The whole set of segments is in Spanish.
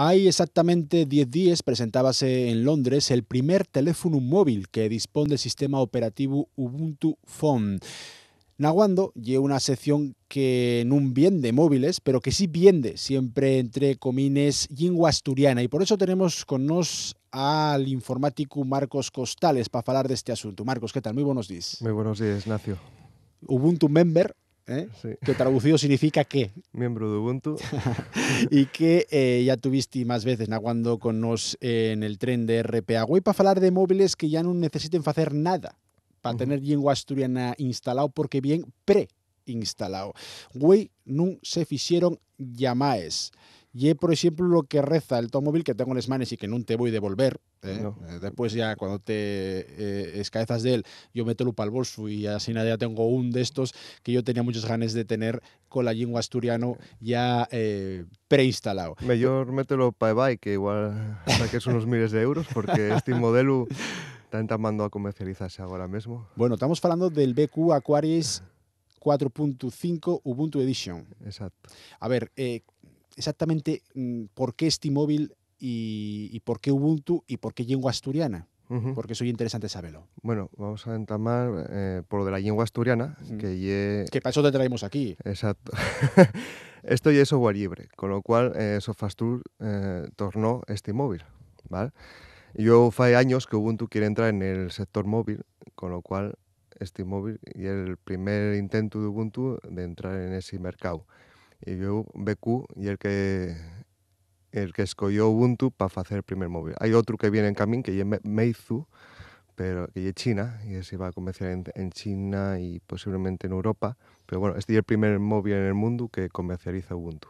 Hay exactamente 10 días presentábase en Londres el primer teléfono móvil que dispone del sistema operativo Ubuntu Phone. Naguando lleva una sección que no vende móviles, pero que sí vende siempre entre comines y asturiana. Y por eso tenemos con nos al informático Marcos Costales para hablar de este asunto. Marcos, ¿qué tal? Muy buenos días. Muy buenos días, Ignacio. Ubuntu Member ¿eh? que traducido significa que. Miembro de Ubuntu. y que eh, ya tuviste más veces naguando con nos en el tren de RPA voy para hablar de móviles que ya no necesiten hacer nada para tener lengua asturiana instalado porque bien pre instalado. Güey, no se hicieron llamaes. Y por ejemplo, lo que reza el automóvil que tengo en las y que no te voy a devolver, ¿eh? Eh, después ya cuando te eh, escaezas de él, yo mételo para el bolso y así nada, ya tengo un de estos que yo tenía muchos ganas de tener con la lengua asturiano ya eh, preinstalado. Mejor mételo para eBay, que igual saques unos miles de euros, porque este modelo está entamando a comercializarse ahora mismo. Bueno, estamos hablando del BQ Aquarius 4.5 Ubuntu Edition. Exacto. A ver, exactamente mm, por qué Steam y, y por qué Ubuntu y por qué lengua asturiana. Porque eso Porque soy interesante saberlo. Bueno, vamos a entamar eh, por lo de la lengua asturiana, que Que para eso te traemos aquí. Exacto. Esto ya es software libre, con lo cual eh, Sofastur eh, tornó este móvil, ¿vale? Yo hace años que Ubuntu quiere entrar en el sector móvil, con lo cual este móvil y el primer intento de Ubuntu de entrar en ese mercado. BQ y el que el que escogió Ubuntu para hacer el primer móvil. Hay otro que viene en camino, que es Meizu, pero que es China y se va a comercializar en, China y posiblemente en Europa, pero bueno, este es el primer móvil en el mundo que comercializa Ubuntu.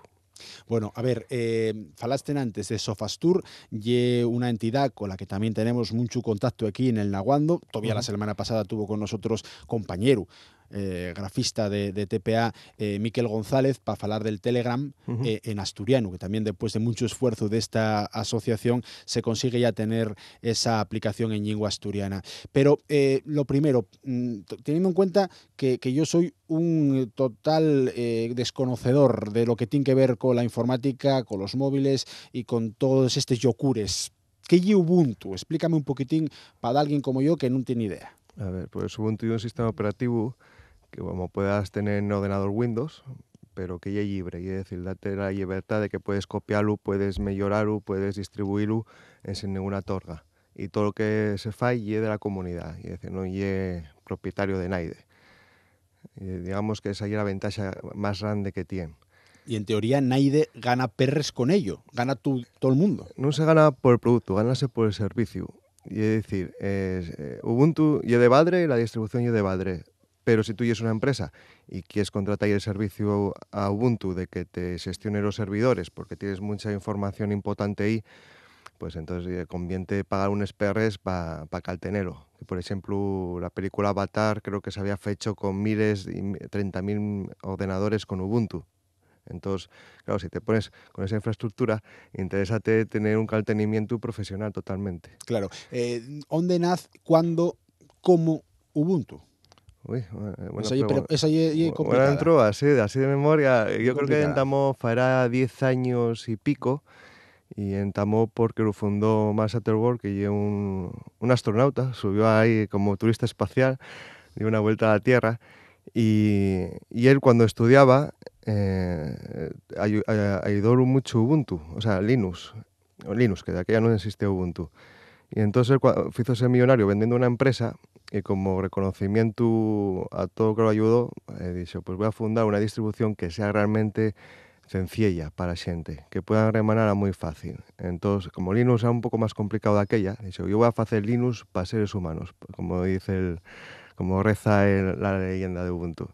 Bueno, a ver, eh, falaste antes de Sofastur, y una entidad con la que también tenemos mucho contacto aquí en el Naguando. Todavía la semana pasada tuvo con nosotros compañero eh, grafista de, TPA, eh, Miquel González, para hablar del Telegram eh, en asturiano, que también después de mucho esfuerzo de esta asociación se consigue ya tener esa aplicación en lengua asturiana. Pero lo primero, mm, teniendo en cuenta que, yo soy un total desconocedor de lo que tiene que ver con la informática, con los móviles y con todos estos yocures, ¿Qué es Ubuntu? Explícame un poquitín para alguien como yo que no tiene idea. A ver, pues Ubuntu es un sistema operativo que como puedas tener en ordenador Windows, pero que ya libre, y es decir, date la libertad de que puedes copiarlo, puedes mejorarlo, puedes distribuirlo eh, sin ninguna torga. Y todo lo que se fae y de la comunidad, y es decir, no es propietario de nadie. digamos que esa es la ventaja más grande que tiene. Y en teoría nadie gana perres con ello, gana todo el mundo. No se gana por el producto, ganase por el servicio. Y es decir, eh, Ubuntu y de Badre, la distribución y de Badre. Pero si tú eres una empresa y quieres contratar el servicio a Ubuntu de que te gestione los servidores porque tienes mucha información importante ahí, pues entonces eh, conviene pagar un SPRs para pa Caltenero. Por ejemplo, la película Avatar creo que se había hecho con miles, y 30.000 ordenadores con Ubuntu. Entonces, claro, si te pones con esa infraestructura, interésate tener un caltenimiento profesional totalmente. Claro. Eh, ¿Dónde nace, cuándo, cómo Ubuntu? Eh, esa ya esa así de memoria. Yo creo que entamó fará 10 años y pico y entamó porque lo fundó más World, que es un, un astronauta, subió ahí como turista espacial, dio una vuelta a la Tierra y, y él cuando estudiaba eh, eh, ayudó mucho Ubuntu, o sea, Linux, Linux, que de aquella no existía Ubuntu. Y entonces él hizo ser millonario vendiendo una empresa y como reconocimiento a todo que lo ayudó, dice pues voy a fundar una distribución que sea realmente sencilla para gente, que puedan remanar a muy fácil. Entonces, como Linux es un poco más complicado aquella, dice yo voy a hacer Linux para seres humanos, como dice el, como reza la leyenda de Ubuntu.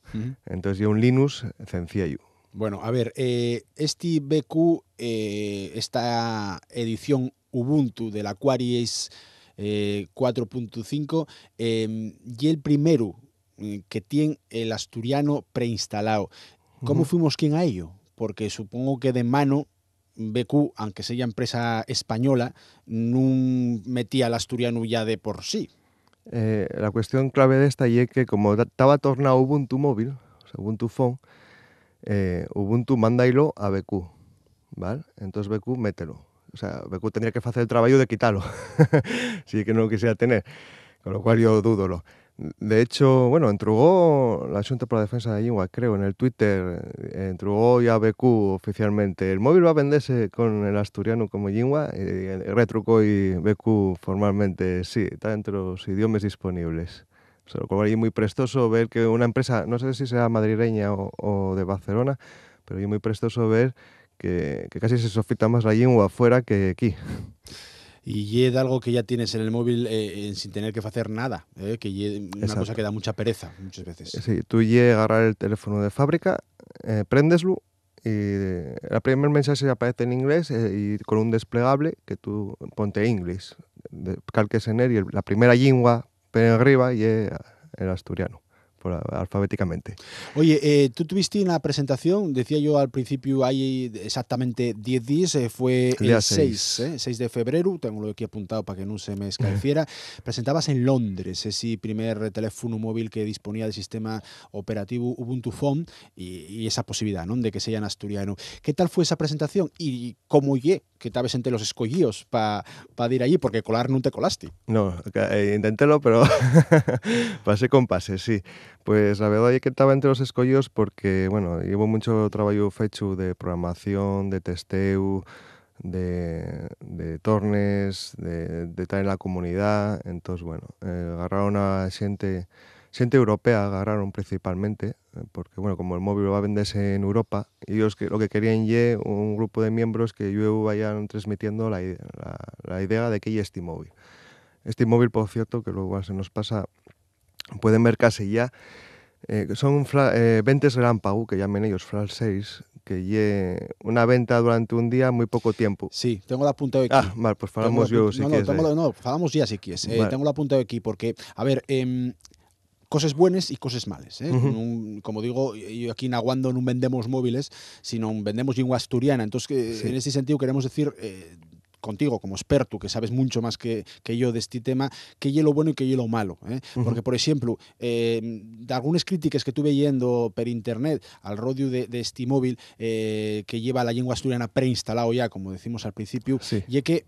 Entonces, yo un Linux sencillo. Bueno, a ver, eh, este BQ, eh, esta edición Ubuntu de Aquarius 4.5 eh, em, y el primero mm, que tiene el asturiano preinstalado. ¿Cómo fuimos quien a ello? Porque supongo que de mano BQ, aunque sea empresa española, no metía el asturiano ya de por sí. Eh, la cuestión clave de esta es que como estaba tornado Ubuntu móvil, o sea, Ubuntu phone, eh, Ubuntu mandailo a BQ, ¿vale? Entonces BQ mételo. O sea, BQ tendría que hacer el trabajo de quitarlo, sí que no lo quisiera tener, con lo cual yo dudo. De hecho, bueno, entrugó la por la Defensa de Lingua, creo, en el Twitter, eh, entrugó ya BQ oficialmente. El móvil va a venderse con el asturiano como lingua, eh, y retrucó y BQ formalmente, sí, está entre los idiomas disponibles. O sea, lo cual es muy prestoso ver que una empresa, no sé si sea madrileña o, o de Barcelona, pero es muy prestoso ver que, casi se sofita más la lengua afuera que aquí. Y llega algo que ya tienes en el móvil eh, eh, sin tener que hacer nada, eh, que es una cosa que da mucha pereza muchas veces. Sí, tú llegas a agarrar el teléfono de fábrica, prendeslo y el primer mensaje aparece en inglés y con un desplegable que tú ponte inglés, calques en él y la primera lengua arriba y el asturiano alfabéticamente. Oye, eh, tú tuviste una presentación, decía yo al principio, hay exactamente 10 días, eh, fue el, 6, 6. Eh, de febrero, tengo lo aquí apuntado para que no se me escareciera. Presentabas en Londres ese primer teléfono móvil que disponía del sistema operativo Ubuntu Phone y, esa posibilidad ¿no? de que sea en asturiano. ¿Qué tal fue esa presentación y cómo llegué? que tal vez entre los escogidos para ir allí, porque colar no te colaste. No, intentélo, pero pase con pase, sí. Pues la verdad es que estaba entre los escollos porque, bueno, llevo mucho trabajo hecho de programación, de testeo, de, tornes, de, de estar en la comunidad. Entonces, bueno, eh, agarraron a gente, europea, agarraron principalmente, eh, porque, bueno, como el móvil va a venderse en Europa, ellos lo que querían ye un grupo de miembros que yo vayan transmitiendo la, idea de que ye este móvil. Este móvil, por cierto, que luego se nos pasa pueden ver casi ya. Eh, son eh, ventas gran pau, que llamen ellos 6 que lle una venta durante un día muy poco tiempo. Sí, tengo la punta de ah, aquí. Ah, vale, pues falamos yo si quieres. Eh. No, falamos ya si quieres. tengo la punta de aquí porque, a ver, em, cosas buenas y cosas malas. como digo, yo aquí en Aguando no vendemos móviles, sino vendemos lengua asturiana. Entonces, en ese sentido queremos decir, contigo como experto, que sabes mucho más que, yo de este tema, que hielo bueno y que hielo malo. Eh? Porque, por ejemplo, eh, de algunas críticas que tuve yendo por internet al rodio de, este móvil eh, que lleva la lengua asturiana preinstalado ya, como decimos al principio, y es que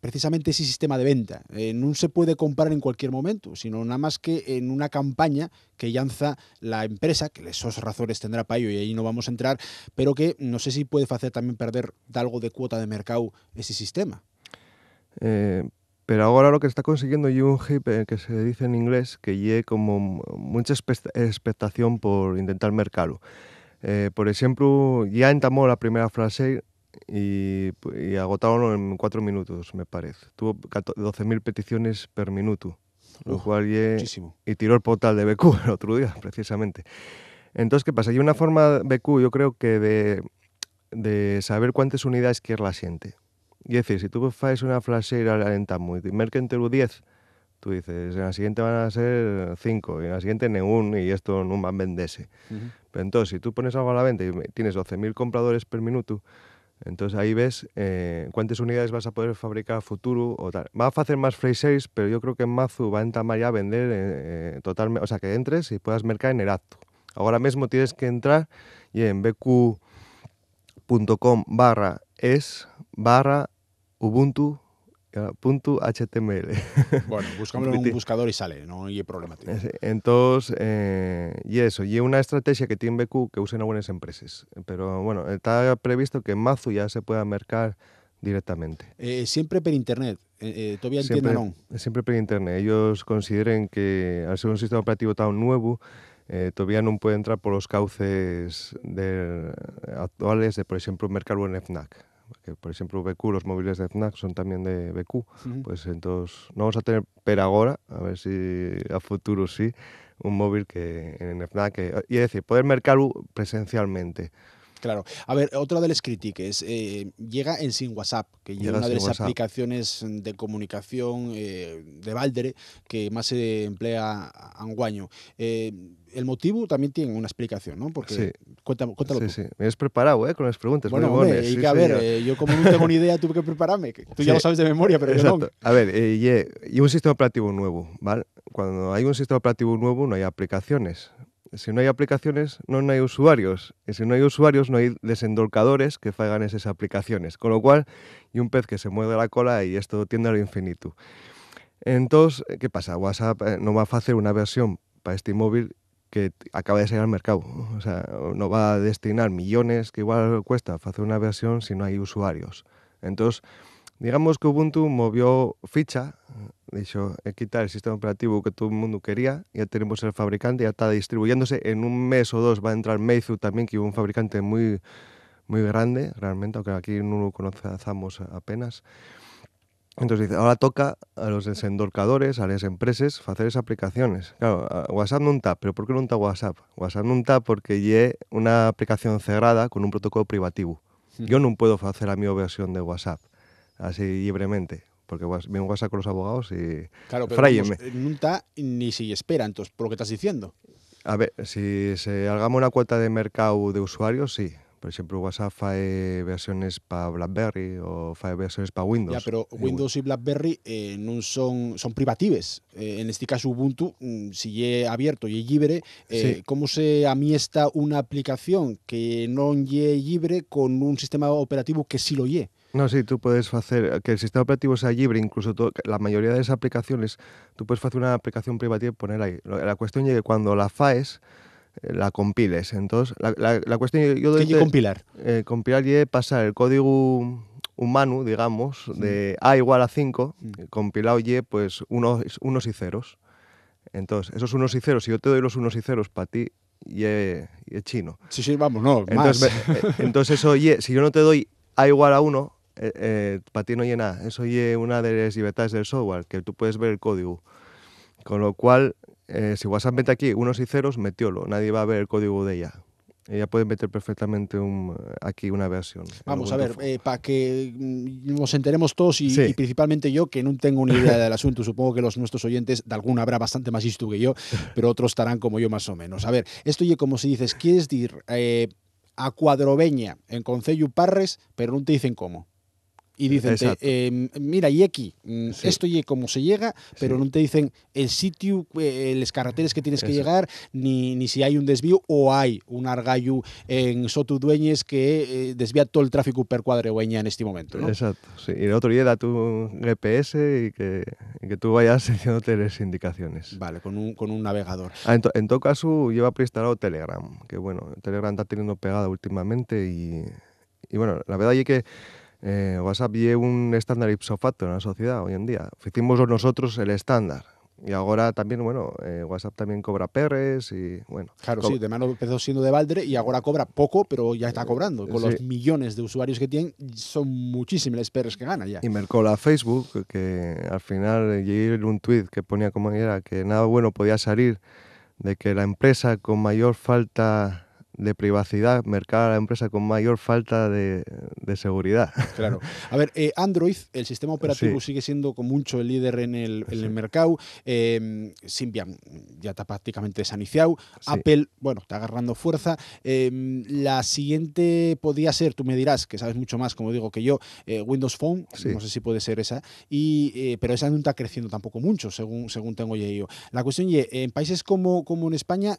precisamente ese sistema de venta. Eh, no se puede comprar en cualquier momento, sino nada más que en una campaña que lanza la empresa, que esos razones tendrá para y ahí no vamos a entrar, pero que no sé si puede hacer también perder algo de cuota de mercado ese sistema. Eh, pero ahora lo que está consiguiendo y eh, que se dice en inglés, que lleve como mucha expectación por intentar mercado. por ejemplo, ya entamó la primera frase y, y en cuatro minutos, me parece. Tuvo 12.000 peticiones per minuto, lo cual y tiró el portal de BQ el otro día, precisamente. Entonces, ¿qué pasa? Hay una forma BQ, yo creo que de, de saber cuántas unidades quiere la gente. Y es decir, si tú haces una flashera lenta muy y lo 10, tú dices, en la siguiente van a ser 5 y en la siguiente un y esto no va a Pero entonces, si tú pones algo a la venta y tienes 12.000 compradores per minuto, entonces ahí ves eh, cuántas unidades vas a poder fabricar a futuro o tal. Va a hacer más Frey pero yo creo que en Mazu va a entrar ya a vender eh, eh, totalmente, o sea, que entres y puedas mercar en el acto Ahora mismo tienes que entrar y en bq.com barra es barra ubuntu Ah, punto .html. Bueno, buscamos en un buscador y sale, no hay problema. Entonces, eh, y eso, y una estrategia que tiene BQ que usen algunas empresas, pero bueno, está previsto que mazu ya se pueda mercar directamente. Eh, siempre por internet, eh, todavía entienden siempre, no. Siempre por internet, ellos consideren que al ser un sistema operativo tan nuevo, todavía no puede entrar por los cauces de, actuales de, por ejemplo, mercado en FNAC que por ejemplo los móviles de FNAC son también de BQ, pues entonces no vamos a tener, pero ahora, a ver si a futuro sí, un móvil que en FNAC, y es decir, poder mercar presencialmente. Claro. A ver, otra de las críticas. Eh, llega en Sin WhatsApp, que es una de las aplicaciones de comunicación eh, de Valdere que más se emplea a Anguaño. Eh, el motivo también tiene una explicación, ¿no? Porque sí. cuéntalo. tú. sí. Me has preparado, ¿eh? Con las preguntas. Bueno, muy hombre, y que, a ver, eh, yo como no tengo ni idea, tuve que prepararme. tú ya lo sabes de memoria, pero yo no. A ver, eh, y, y un sistema operativo nuevo, ¿vale? Cuando hay un sistema operativo nuevo, no hay aplicaciones si no hay aplicaciones, no, hay usuarios. Y si no hay usuarios, no hay desendolcadores que fagan esas aplicaciones. Con lo cual, y un pez que se mueve la cola y esto tiende al infinito. Entonces, ¿qué pasa? WhatsApp eh, no va a hacer una versión para este móvil que acaba de salir al mercado. O sea, no va a destinar millones que igual cuesta hacer una versión si no hay usuarios. Entonces, Digamos que Ubuntu movió ficha, eh, dicho, eh, quitar el sistema operativo que todo el mundo quería, ya tenemos el fabricante, ya está distribuyéndose, en un mes o dos va a entrar Meizu también, que es un fabricante muy, muy grande, realmente, aunque aquí no lo conocemos apenas. Entonces dice, ahora toca a los desendorcadores, a las empresas, hacer esas aplicaciones. Claro, WhatsApp no está, pero ¿por qué no está WhatsApp? WhatsApp no está porque lle una aplicación cerrada con un protocolo privativo. Hmm. Yo no puedo hacer a mi versión de WhatsApp así libremente. Porque vengo a WhatsApp con los abogados y... Claro, pero nunca ni si espera, entonces, por lo que estás diciendo. A ver, si hagamos una cuota de mercado de usuarios, sí. Por ejemplo, WhatsApp fae versiones para BlackBerry o fae versiones para Windows. Ya, pero Windows y BlackBerry eh, son son privatives. Eh, en este caso Ubuntu, mm, si es abierto es libre, eh, ¿cómo se amiesta una aplicación que no es libre con un sistema operativo que sí lo es? No, sí, tú puedes hacer eh, que el sistema operativo sea libre, incluso la mayoría de esas aplicaciones, tú puedes hacer una aplicación privativa y poner ahí. La cuestión es que cuando la faes, eh, la compiles. Entonces, la, la, cuestión... Yo ¿Qué de, compilar? Eh, compilar y pasar el código humano, digamos, de A igual a 5, compilado y pues unos, unos y ceros. Entonces, esos unos y ceros, si yo te doy los unos y ceros para ti, y es chino. Sí, sí, vamos, no. Entonces, más. entonces eso, si yo no te doy A igual a 1, eh, eh, para ti no nada, Eso es una de las libertades del software, que tú puedes ver el código. Con lo cual, eh, si WhatsApp mete aquí unos y ceros, metiólo. Nadie va a ver el código de ella. Ella puede meter perfectamente un, aquí una versión. Vamos a ver, para que mm, nos enteremos todos y, principalmente yo, que no tengo ni idea del asunto, supongo que los nuestros oyentes, de alguna habrá bastante más istu que yo, pero otros estarán como yo más o menos. A ver, esto oye como si dices, quieres ir a Cuadroveña en Concello Parres, pero no te dicen cómo y dicen, em, mira, y mm, esto y cómo se llega, pero no te dicen el sitio, eh, las que tienes que llegar, ni, ni, si hay un desvío o hay un argallo en Soto Dueñes que eh, desvía todo el tráfico per en este momento. ¿no? Exacto, sí. Y el otro día da tu GPS y que, que tú vayas haciéndote las indicaciones. Vale, con un, con un navegador. Ah, en, todo caso, lleva preinstalado Telegram, que bueno, Telegram está teniendo pegada últimamente y, y bueno, la verdad es que WhatsApp eh, y un estándar facto en la sociedad hoy en día. Hicimos nosotros el estándar. Y ahora también, bueno, eh, WhatsApp también cobra perres y bueno. Claro, sí, de mano empezó siendo de Valdre y ahora cobra poco, pero ya está eh, cobrando. Con los millones de usuarios que tiene, son muchísimas las perres que gana ya. Y Mercola Facebook, que al final llegué un tweet que ponía como era que nada bueno podía salir de que la empresa con mayor falta de privacidad, mercado a la empresa con mayor falta de, de seguridad. Claro. A ver, eh, Android, el sistema operativo sigue siendo con mucho el líder en el, en el mercado. Eh, Symbian ya está prácticamente saniciado. Apple, bueno, está agarrando fuerza. Em, la siguiente podría ser, tú me dirás, que sabes mucho más, como digo, que yo, eh, Windows Phone, no sé si puede ser esa, y, eh, pero esa no está creciendo tampoco mucho, según, según tengo yo. La cuestión es, en países como, como en España,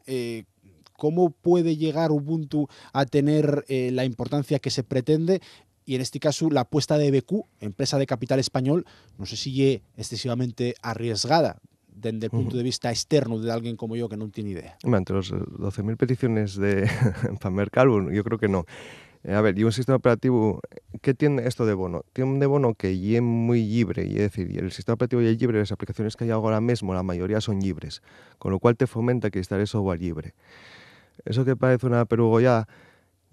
cómo puede llegar Ubuntu a tener eh, la importancia que se pretende y en este caso la apuesta de BQ, empresa de capital español, no sé si excesivamente arriesgada desde el punto de vista externo de alguien como yo que no tiene idea. Entre las 12.000 eh, peticiones de Famer Calvo, yo creo que no. Eh, a ver, y un sistema operativo, ¿qué tiene esto de bono? Tiene un de bono que ya es muy libre, y es decir, el sistema operativo ya es libre, las aplicaciones que hay ahora mismo, la mayoría son libres, con lo cual te fomenta que estar software libre. Eso que parece una ya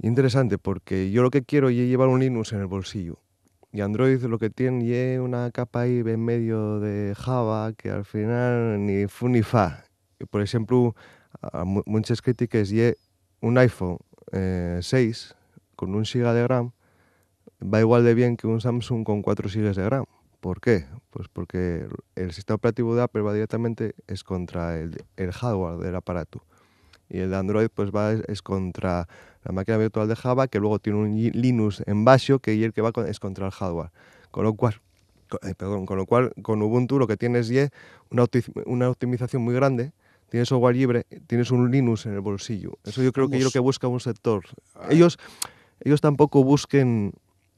interesante, porque yo lo que quiero es llevar un Linux en el bolsillo. Y Android lo que tiene es una capa ahí en medio de Java que al final ni fu ni fa. Por ejemplo, muchas críticas y un iPhone 6 eh, con un SIGA de RAM va igual de bien que un Samsung con 4 gigas de RAM. ¿Por qué? Pues porque el sistema operativo de Apple va directamente es contra el hardware del aparato y el de Android pues va es, contra la máquina virtual de Java, que luego tiene un Linux en Basio, que el que va es contra el hardware. Con lo cual, eh, con, lo cual con Ubuntu lo que tienes es una, optimización muy grande, tienes software libre, tienes un Linux en el bolsillo. Eso yo creo que es lo que busca un sector. Ellos, ellos tampoco busquen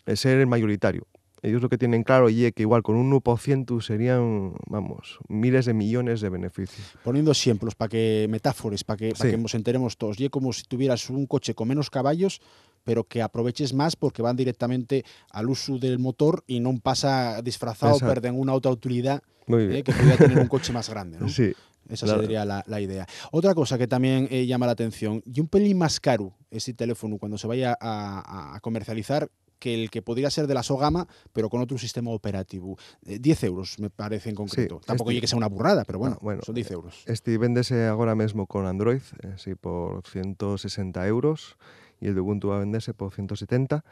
ser el mayoritario ellos lo que tienen claro y que igual con un 1% serían, vamos, miles de millones de beneficios. Poniendo ejemplos, para que metáforas, para que, nos enteremos todos. Y como si tuvieras un coche con menos caballos, pero que aproveches más porque van directamente al uso del motor y no pasa disfrazado, Exacto. una otra utilidad eh, que podría tener un coche más grande. ¿no? Esa sería la, idea. Otra cosa que también eh, llama la atención, y un pelín más caro ese teléfono cuando se vaya a, a comercializar, que el que podría ser de la Sogama, pero con otro sistema operativo. 10 eh, euros, me parece en concreto. Este Tampoco yo que sea una burrada, pero bueno, bueno son 10 euros. Eh, este véndese ahora mismo con Android, eh, sí, por 160 euros, y el de Ubuntu va a venderse por 170.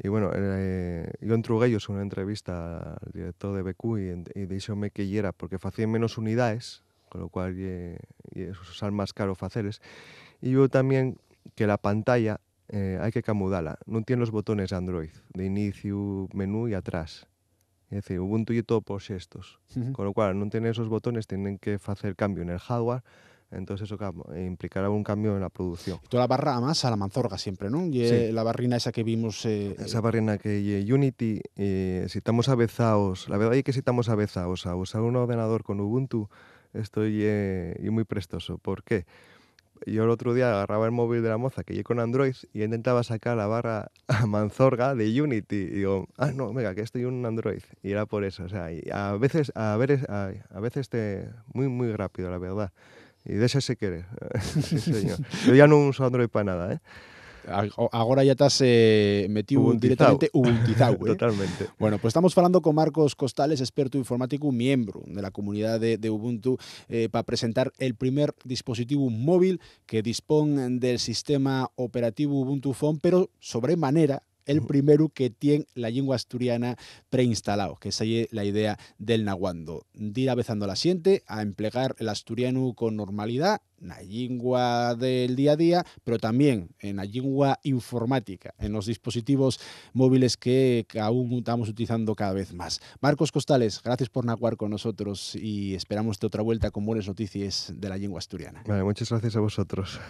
Y bueno, yo entrugué yo en una entrevista al director de BQ y, y díxome que era porque facían menos unidades, con lo cual y, es más caro faceres. Y yo también que la pantalla eh, hay que camudala. no tiene los botones Android, de inicio, menú y atrás. es decir, Ubuntu y todo por xestos. Con lo cual, no tiene esos botones, tienen que hacer cambio en el hardware, Entonces eso eh, implicará un cambio en la producción. Toda la barra a la manzorga siempre, ¿no? Y eh, la barrina esa que vimos... esa barrina que Unity, si estamos avezados, la verdad es que si estamos avezados a usar un ordenador con Ubuntu, estoy y muy prestoso. ¿Por qué? yo el otro día agarraba el móvil de la moza que llegué con Android y intentaba sacar la barra a manzorga de Unity. Y digo, ah, no, venga, que estoy un Android. Y era por eso. O sea, a veces, a, ver, a, veces te, muy, muy rápido, la verdad. Y de ese se quiere. Yo ya no uso Android para nada, ¿eh? Ahora ya estás eh, metido directamente Ubuntu, ¿eh? Totalmente. Bueno, pues estamos hablando con Marcos Costales, experto informático, miembro de la comunidad de, Ubuntu, eh, para presentar el primer dispositivo móvil que dispone del sistema operativo Ubuntu Phone, pero sobremanera el primero que tiene la lengua asturiana preinstalado, que es ahí eh, la idea del naguando. De ir la siente a emplear el asturiano con normalidad la lengua del día a día, pero también en la lengua informática, en los dispositivos móviles que aún estamos utilizando cada vez más. Marcos Costales, gracias por naguar con nosotros y esperamos de otra vuelta con buenas noticias de la lengua asturiana. Vale, muchas gracias a vosotros.